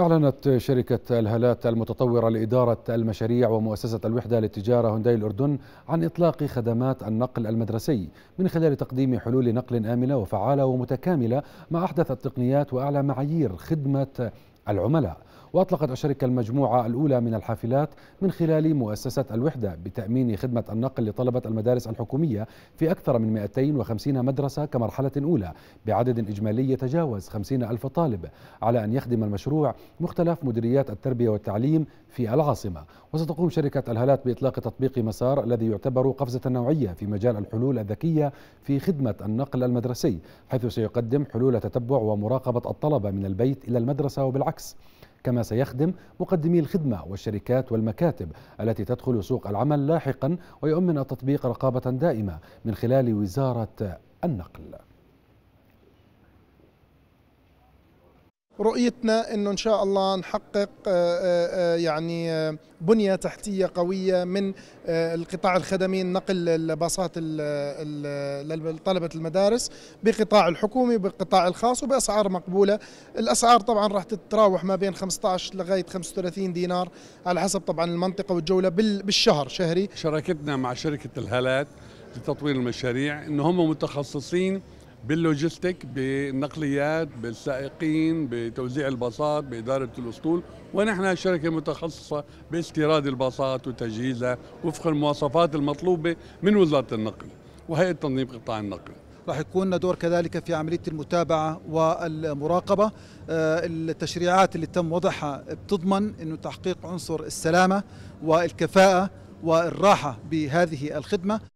أعلنت شركة الهالات المتطورة لإدارة المشاريع ومؤسسة الوحدة للتجارة هونداي الأردن عن إطلاق خدمات النقل المدرسي من خلال تقديم حلول نقل آمنة وفعالة ومتكاملة مع أحدث التقنيات وأعلى معايير خدمة العملاء وأطلقت الشركة المجموعة الأولى من الحافلات من خلال مؤسسة الوحدة بتأمين خدمة النقل لطلبة المدارس الحكومية في أكثر من 250 مدرسة كمرحلة أولى بعدد إجمالي يتجاوز 50 ألف طالب على أن يخدم المشروع مختلف مديريات التربية والتعليم في العاصمة وستقوم شركة الهالات بإطلاق تطبيق مسار الذي يعتبر قفزة نوعية في مجال الحلول الذكية في خدمة النقل المدرسي حيث سيقدم حلول تتبع ومراقبة الطلبة من البيت إلى المدرسة وبالعكس كما سيخدم مقدمي الخدمة والشركات والمكاتب التي تدخل سوق العمل لاحقا ويؤمن التطبيق رقابة دائمة من خلال وزارة النقل رؤيتنا انه ان شاء الله نحقق آه، آه، آه، يعني بنيه تحتيه قويه من القطاع الخدمي نقل الباصات لطلبه المدارس بقطاع الحكومي وبقطاع الخاص وباسعار مقبوله، الاسعار طبعا راح تتراوح ما بين 15 لغايه 35 دينار على حسب طبعا المنطقه والجوله بالشهر شهري. شراكتنا مع شركه الهالات لتطوير المشاريع ان هم متخصصين باللوجستيك بالنقليات بالسائقين بتوزيع الباصات بإدارة الأسطول ونحن شركة متخصصة باستيراد الباصات وتجهيزها وفق المواصفات المطلوبة من وزارة النقل وهيئة تنظيم قطاع النقل راح يكون لنا دور كذلك في عمليه المتابعه والمراقبه آه، التشريعات اللي تم وضعها بتضمن انه تحقيق عنصر السلامه والكفاءه والراحه بهذه الخدمه